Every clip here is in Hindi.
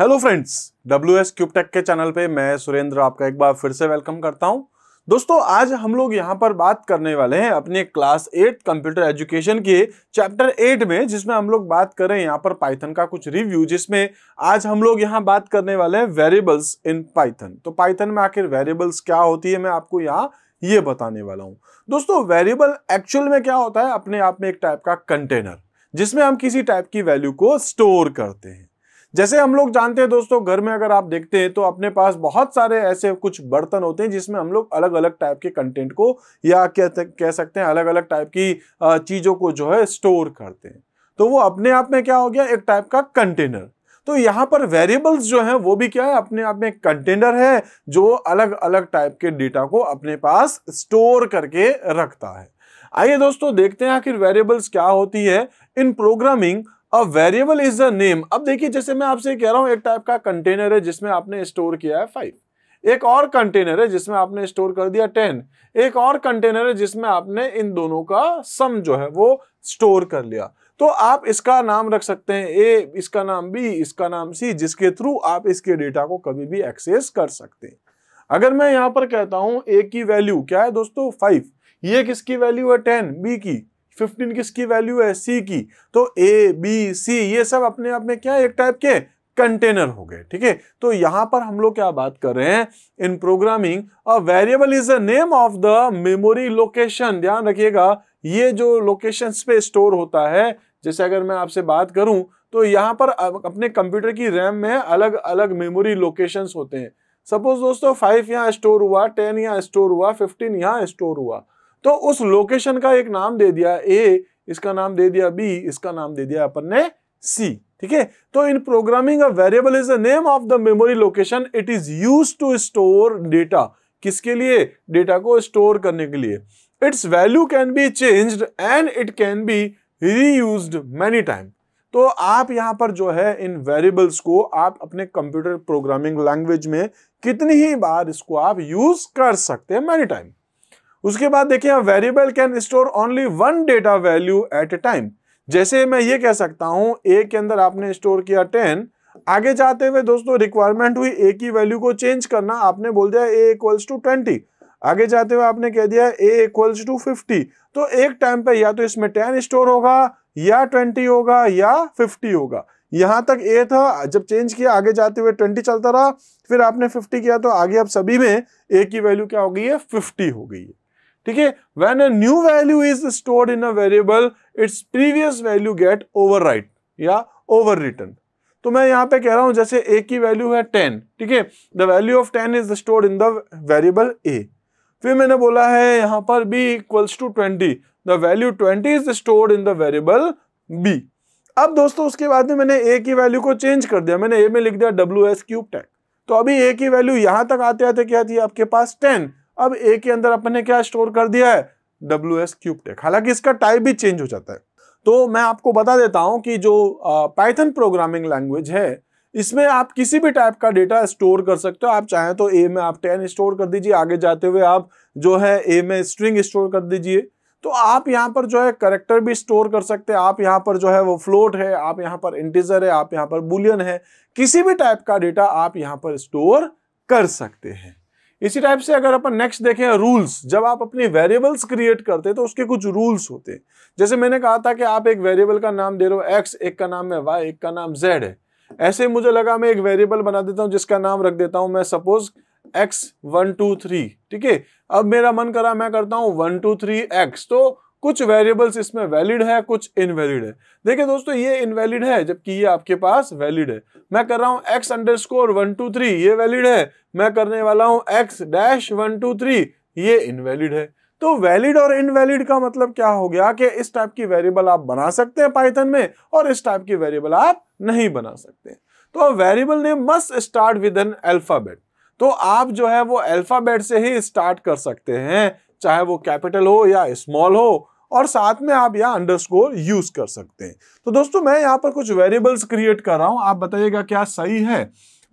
हेलो फ्रेंड्स डब्ल्यू एस क्यूबटेक के चैनल पे मैं सुरेंद्र आपका एक बार फिर से वेलकम करता हूं दोस्तों आज हम लोग यहां पर बात करने वाले हैं अपने क्लास एट कंप्यूटर एजुकेशन के चैप्टर एट में जिसमें हम लोग बात करें यहां पर पाइथन का कुछ रिव्यू जिसमें आज हम लोग यहां बात करने वाले हैं वेरिएबल्स इन पाइथन तो पाइथन में आखिर वेरिएबल्स क्या होती है मैं आपको यहाँ ये बताने वाला हूँ दोस्तों वेरिएबल एक्चुअल में क्या होता है अपने आप में एक टाइप का कंटेनर जिसमें हम किसी टाइप की वैल्यू को स्टोर करते हैं जैसे हम लोग जानते हैं दोस्तों घर में अगर आप देखते हैं तो अपने पास बहुत सारे ऐसे कुछ बर्तन होते हैं जिसमें हम लोग अलग अलग टाइप के कंटेंट को या कह, सकते हैं अलग अलग टाइप की चीज़ों को जो है स्टोर करते हैं तो वो अपने आप में क्या हो गया एक टाइप का कंटेनर तो यहाँ पर वेरिएबल्स जो है वो भी क्या है अपने आप में कंटेनर है जो अलग अलग टाइप के डेटा को अपने पास स्टोर करके रखता है आइए दोस्तों देखते हैं आखिर वेरिएबल्स क्या होती है in programming variable is the name अब देखिए जैसे मैं आपसे कह रहा हूं एक टाइप का कंटेनर है जिसमें आपने स्टोर किया है फाइव एक और कंटेनर है जिसमें आपने स्टोर कर दिया टेन एक और कंटेनर है जिसमें आपने इन दोनों का सम जो है वो स्टोर कर लिया तो आप इसका नाम रख सकते हैं ए इसका नाम बी इसका नाम सी जिसके थ्रू आप इसके डेटा को कभी भी एक्सेस कर सकते हैं अगर मैं यहां पर कहता हूं ए की वैल्यू क्या है दोस्तों फाइव ये किसकी वैल्यू है टेन बी की फिफ्टीन किसकी वैल्यू है सी की तो ए बी सी ये सब अपने आप में क्या है एक टाइप के कंटेनर हो गए ठीक है तो यहां पर हम लोग क्या बात कर रहे हैं in programming a variable is the name of the memory location ध्यान रखिएगा ये जो लोकेशन पे स्टोर होता है जैसे अगर मैं आपसे बात करूं तो यहाँ पर अपने कंप्यूटर की रैम में अलग अलग मेमोरी लोकेशन होते हैं सपोज दोस्तों फाइव यहाँ स्टोर हुआ टेन यहाँ स्टोर हुआ फिफ्टीन यहाँ स्टोर हुआ तो उस लोकेशन का एक नाम दे दिया ए इसका नाम दे दिया बी इसका नाम दे दिया अपन ने सी ठीक है तो in programming a variable is the name of the memory location it is use to store data किसके लिए डेटा को स्टोर करने के लिए its value can be changed and it can be reuse many time तो आप यहाँ पर जो है इन वेरिएबल्स को आप अपने कंप्यूटर प्रोग्रामिंग लैंग्वेज में कितनी ही बार इसको आप यूज कर सकते हैं मैनी टाइम उसके बाद देखिए यहाँ variable can store only one data value at a time जैसे मैं ये कह सकता हूँ ए के अंदर आपने स्टोर किया टेन आगे जाते हुए दोस्तों रिक्वायरमेंट हुई ए की वैल्यू को चेंज करना आपने बोल दिया ए इक्वल्स टू ट्वेंटी आगे जाते हुए आपने कह दिया ए इक्वल्स टू फिफ्टी तो एक टाइम पे या तो इसमें टेन स्टोर होगा या ट्वेंटी होगा या फिफ्टी होगा यहाँ तक ए था जब चेंज किया आगे जाते हुए ट्वेंटी चलता रहा फिर आपने फिफ्टी किया तो आगे अब सभी में ए की वैल्यू क्या हो गई है फिफ्टी हो गई है ठीक है when a new value is stored in a variable its previous value get over या ओवर रिटर्न तो मैं यहां पे कह रहा हूं जैसे ए की वैल्यू है टेन ठीक है the value of ten is stored in the variable A फिर मैंने बोला है यहां पर B equals to twenty the value twenty is stored in the variable B अब दोस्तों उसके बाद में मैंने ए की वैल्यू को चेंज कर दिया मैंने ए में लिख दिया डब्ल्यू एस क्यूब टेन तो अभी ए की वैल्यू यहां तक आते आते क्या थी आपके पास टेन अब ए के अंदर अपन ने क्या स्टोर कर दिया है डब्ल्यू एस क्यूब टेक हालांकि इसका टाइप भी चेंज हो जाता है तो मैं आपको बता देता हूं कि जो पाइथन प्रोग्रामिंग लैंग्वेज है इसमें आप किसी भी टाइप का डेटा स्टोर कर सकते हो आप चाहें तो ए में आप टेन स्टोर कर दीजिए आगे जाते हुए आप जो है ए में स्ट्रिंग स्टोर कर दीजिए तो आप यहाँ पर जो है करेक्टर भी स्टोर कर सकते हैं आप यहाँ पर जो है वो फ्लोट है आप यहाँ पर इंटीजर है आप यहाँ पर बुलियन है किसी भी टाइप का डेटा आप यहाँ पर स्टोर कर सकते हैं इसी टाइप से अगर अपन नेक्स्ट देखें रूल्स जब आप अपनी वेरिएबल्स क्रिएट करते हैं तो उसके कुछ रूल्स होते हैं जैसे मैंने कहा था कि आप एक वेरिएबल का नाम दे रहे हो एक्स एक का नाम है वाई एक का नाम जेड है ऐसे मुझे लगा मैं एक वेरिएबल बना देता हूँ जिसका नाम रख देता हूँ मैं suppose X one two three ठीक है अब मेरा मन करा मैं करता हूँ वन टू थ्री एक्स तो कुछ वेरिएबल्स इसमें वैलिड है कुछ इनवैलिड है देखिए दोस्तों ये इनवैलिड है जबकि ये आपके पास वैलिड है मैं कर रहा हूँ X underscore one two three ये वैलिड है मैं करने वाला हूँ X dash one two three ये इनवैलिड है तो वैलिड और इनवैलिड का मतलब क्या हो गया कि इस टाइप की वेरिएबल आप बना सकते हैं पाइथन में और इस टाइप की वेरिएबल आप नहीं बना सकते तो वेरिएबल ने must start with an alphabet तो आप जो है वो अल्फाबेट से ही स्टार्ट कर सकते हैं चाहे वो कैपिटल हो या स्मॉल हो और साथ में आप यहाँ अंडरस्कोर यूज कर सकते हैं तो दोस्तों मैं यहाँ पर कुछ वेरिएबल्स क्रिएट कर रहा हूँ आप बताइएगा क्या सही है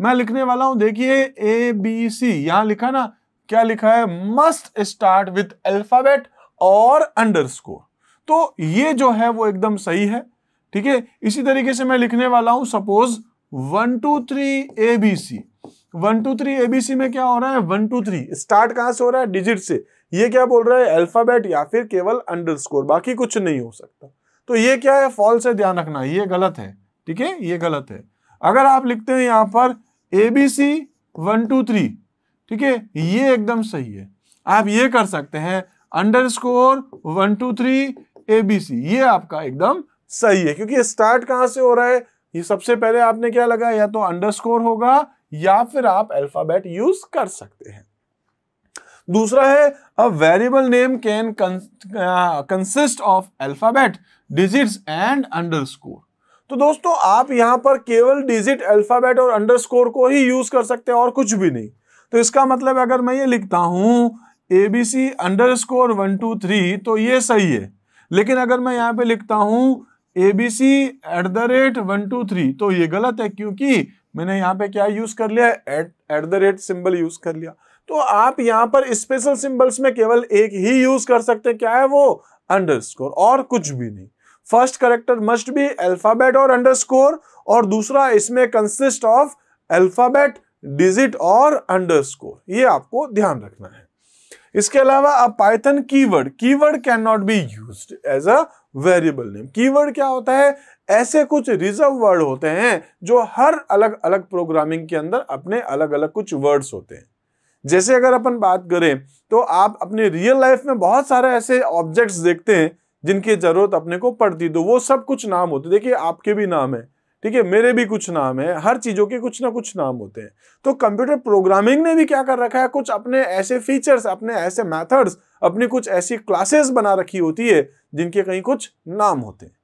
मैं लिखने वाला हूँ देखिए ए बी सी यहाँ लिखा ना क्या लिखा है मस्ट स्टार्ट विथ अल्फाबेट और अंडर तो ये जो है वो एकदम सही है ठीक है इसी तरीके से मैं लिखने वाला हूं suppose one two three A B C one two three A B C में क्या हो रहा है वन टू थ्री स्टार्ट कहां से हो रहा है डिजिट से ये क्या बोल रहा है अल्फाबेट या फिर केवल अंडरस्कोर बाकी कुछ नहीं हो सकता तो ये क्या है फॉल्स है ध्यान रखना ये गलत है ठीक है ये गलत है अगर आप लिखते हैं यहाँ पर A B C one two three ठीक है ये एकदम सही है आप ये कर सकते हैं underscore one two three A B C ये आपका एकदम सही है क्योंकि स्टार्ट कहां से हो रहा है ये सबसे पहले आपने क्या लगा या तो अंडर स्कोर होगा या फिर आप अल्फाबेट यूज कर सकते हैं दूसरा है a variable name can consist of alphabet digits and underscore तो दोस्तों आप यहां पर केवल डिजिट अल्फाबेट और अंडरस्कोर को ही यूज कर सकते हैं और कुछ भी नहीं तो इसका मतलब अगर मैं ये लिखता हूं A B C underscore one two three तो ये सही है लेकिन अगर मैं यहां पे लिखता हूं A B C at the rate one two three तो ये गलत है क्योंकि मैंने यहां पे क्या यूज कर लिया at at the rate symbol use कर लिया तो आप यहां पर स्पेशल सिंबल्स में केवल एक ही यूज कर सकते हैं क्या है वो अंडरस्कोर और कुछ भी नहीं first character must be alphabet और अंडरस्कोर और दूसरा इसमें कंसिस्ट ऑफ अल्फाबेट डिजिट और अंडरस्कोर ये आपको ध्यान रखना है इसके अलावा अब Python keyword keyword can not be used as a variable name keyword क्या होता है ऐसे कुछ रिजर्व वर्ड होते हैं जो हर अलग अलग प्रोग्रामिंग के अंदर अपने अलग अलग कुछ वर्ड्स होते हैं जैसे अगर अपन बात करें तो आप अपने रियल लाइफ में बहुत सारे ऐसे ऑब्जेक्ट्स देखते हैं जिनकी ज़रूरत अपने को पड़ती तो वो सब कुछ नाम होते देखिए आपके भी नाम है ठीक है मेरे भी कुछ नाम है हर चीज़ों के कुछ ना कुछ नाम होते हैं तो कंप्यूटर प्रोग्रामिंग ने भी क्या कर रखा है कुछ अपने ऐसे फीचर्स अपने ऐसे मेथड्स अपनी कुछ ऐसी क्लासेस बना रखी होती है जिनके कहीं कुछ नाम होते हैं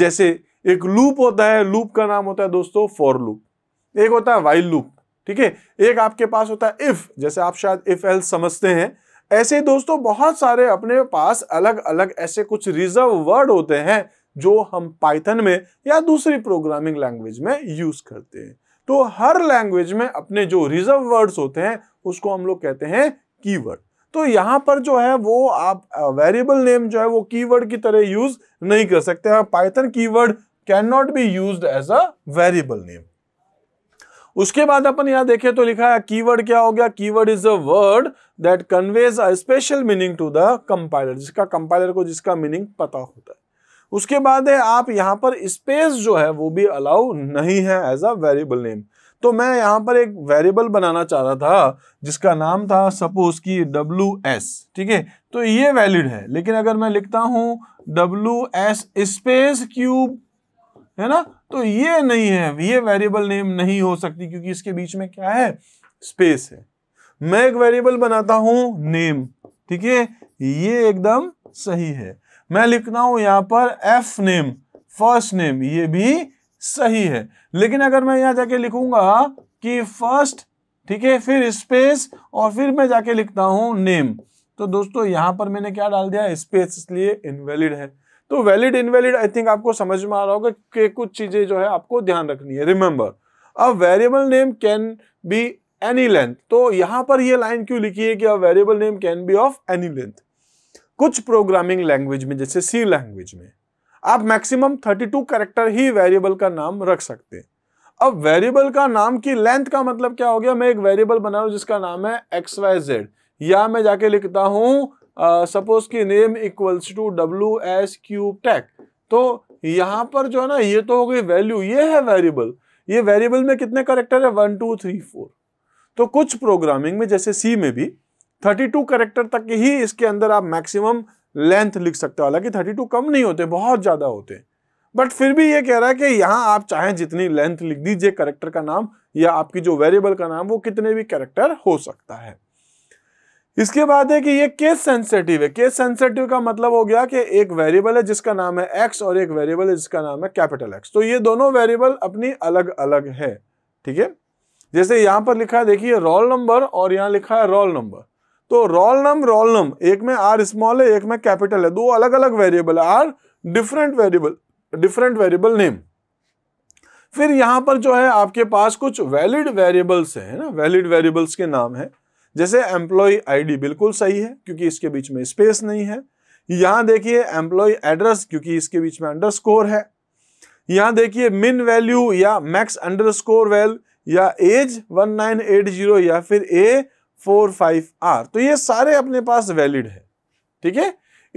जैसे एक लूप होता है लूप का नाम होता है दोस्तों फॉर लूप एक होता है वाइल्ड लूप ठीक है एक आपके पास होता है इफ जैसे आप शायद इफ एल समझते हैं ऐसे दोस्तों बहुत सारे अपने पास अलग अलग ऐसे कुछ रिजर्व वर्ड होते हैं जो हम पाइथन में या दूसरी प्रोग्रामिंग लैंग्वेज में यूज करते हैं तो हर लैंग्वेज में अपने जो रिजर्व वर्ड्स होते हैं उसको हम लोग कहते हैं कीवर्ड तो यहां पर जो है वो आप वेरिएबल नेम जो है वो कीवर्ड की तरह यूज नहीं कर सकते Python keyword can not be use as a variable name उसके बाद अपन यहां देखे तो लिखा है कीवर्ड क्या हो गया keyword is a word that conveys a special meaning to the compiler जिसका कंपाइलर को जिसका मीनिंग पता होता है उसके बाद है आप यहां पर स्पेस जो है वो भी अलाउ नहीं है एज अ वेरिएबल नेम तो मैं यहां पर एक वेरिएबल बनाना चाह रहा था जिसका नाम था सपोज की डब्ल्यू एस ठीक है तो ये वैलिड है लेकिन अगर मैं लिखता हूं डब्ल्यू एस स्पेस क्यूब है ना तो ये नहीं है ये वेरिएबल नेम नहीं हो सकती क्योंकि इसके बीच में क्या है स्पेस है मैं एक वेरिएबल बनाता हूं नेम ठीक है ये एकदम सही है मैं लिखता हूं यहां पर एफ नेम फर्स्ट नेम ये भी सही है लेकिन अगर मैं यहां जाके लिखूंगा कि फर्स्ट ठीक है फिर स्पेस और फिर मैं जाके लिखता हूं नेम तो दोस्तों यहां पर मैंने क्या डाल दिया स्पेस इसलिए इनवैलिड है तो वैलिड इनवैलिड आई थिंक आपको समझ में आ रहा होगा कि कुछ चीज़ें जो है आपको ध्यान रखनी है remember a variable name can be any length तो यहां पर ये लाइन क्यों लिखी है कि a variable name can be of any length कुछ प्रोग्रामिंग लैंग्वेज में जैसे सी लैंग्वेज में आप मैक्सिमम 32 करेक्टर ही वेरिएबल का नाम रख सकते हैं अब वेरिएबल का नाम की लेंथ का मतलब क्या हो गया मैं एक वेरिएबल बना रहा हूं जिसका नाम है एक्स वाई जेड या मैं जाके लिखता हूं सपोज की name equals to W S cube tech तो यहाँ पर जो है ना ये तो हो गई वैल्यू ये है वेरिएबल ये वेरिएबल में कितने करेक्टर है वन टू थ्री फोर तो कुछ प्रोग्रामिंग में जैसे सी में भी थर्टी टू करेक्टर तक ही इसके अंदर आप मैक्सिमम लेंथ लिख सकते हो हालांकि थर्टी टू कम नहीं होते बहुत ज़्यादा होते हैं बट फिर भी ये कह रहा है कि यहाँ आप चाहें जितनी लेंथ लिख दीजिए करेक्टर का नाम या आपकी जो वेरिएबल का नाम वो कितने भी करेक्टर हो सकता है इसके बाद है कि ये केस सेंसेटिव है केस सेंसेटिव का मतलब हो गया कि एक वेरिएबल है जिसका नाम है एक्स और एक वेरिएबल है जिसका नाम है कैपिटल एक्स तो ये दोनों वेरिएबल अपनी अलग अलग है ठीक है जैसे यहाँ पर लिखा है देखिए रोल नंबर और यहाँ लिखा है रोल नंबर तो रोल नम रोल नम एक में आर स्मॉल है एक में कैपिटल है दो अलग अलग वेरिएबल है are different variable different variable name फिर यहाँ पर जो है आपके पास कुछ वैलिड वेरिएबल्स है ना वैलिड वेरिएबल्स के नाम है जैसे एम्प्लॉय आईडी बिल्कुल सही है क्योंकि इसके बीच में स्पेस नहीं है यहां देखिए एम्प्लॉय एड्रेस क्योंकि इसके बीच में अंडरस्कोर है यहां देखिए मिन वैल्यू या मैक्स अंडरस्कोर वैल या एज 1980 या फिर ए फोर फाइव आर तो ये सारे अपने पास वैलिड है ठीक है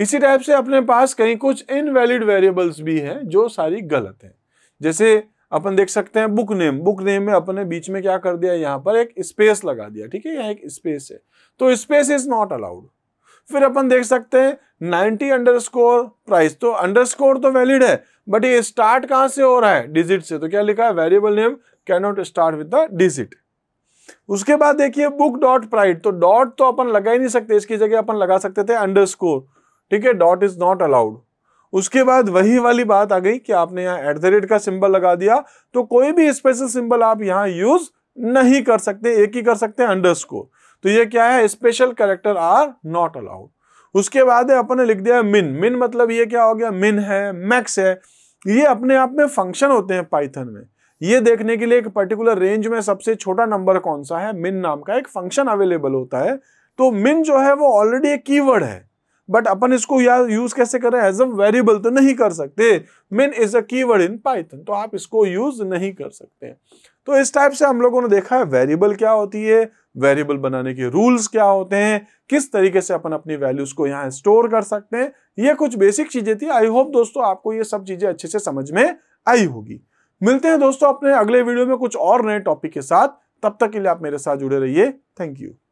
इसी टाइप से अपने पास कहीं कुछ इनवैलिड वेरिएबल्स भी हैं जो सारी गलत हैं जैसे अपन देख सकते हैं बुक नेम बुक नेम में अपने बीच में क्या कर दिया यहाँ पर एक स्पेस लगा दिया ठीक है यहाँ एक स्पेस है तो स्पेस इज नॉट अलाउड फिर अपन देख सकते हैं 90 अंडरस्कोर प्राइस तो अंडरस्कोर तो वैलिड है बट ये स्टार्ट कहां से हो रहा है डिजिट से तो क्या लिखा है variable name can not start with the digit उसके बाद देखिए बुक डॉट प्राइड तो डॉट तो अपन लगा ही नहीं सकते इसकी जगह अपन लगा सकते थे अंडरस्कोर ठीक है डॉट इज नॉट अलाउड उसके बाद वही वाली बात आ गई कि आपने यहाँ एट द रेट का सिंबल लगा दिया तो कोई भी स्पेशल सिंबल आप यहाँ यूज नहीं कर सकते एक ही कर सकते हैं अंडरस्कोर तो ये क्या है special character are not allowed उसके बाद है अपने लिख दिया मिन मिन मतलब ये क्या हो गया मिन है मैक्स है ये अपने आप में फंक्शन होते हैं पाइथन में ये देखने के लिए एक पर्टिकुलर रेंज में सबसे छोटा नंबर कौन सा है मिन नाम का एक फंक्शन अवेलेबल होता है तो मिन जो है वो ऑलरेडी एक कीवर्ड है बट अपन इसको या यूज कैसे करें एज अ वेरिएबल तो नहीं कर सकते min is a keyword in Python तो आप इसको यूज नहीं कर सकते तो इस टाइप से हम लोगों ने देखा है वेरिएबल क्या होती है वेरिएबल बनाने के रूल्स क्या होते हैं किस तरीके से अपन अपनी वैल्यूज को यहाँ स्टोर कर सकते हैं ये कुछ बेसिक चीजें थी आई होप दोस्तों आपको ये सब चीजें अच्छे से समझ में आई होगी मिलते हैं दोस्तों अपने अगले वीडियो में कुछ और नए टॉपिक के साथ तब तक के लिए आप मेरे साथ जुड़े रहिए थैंक यू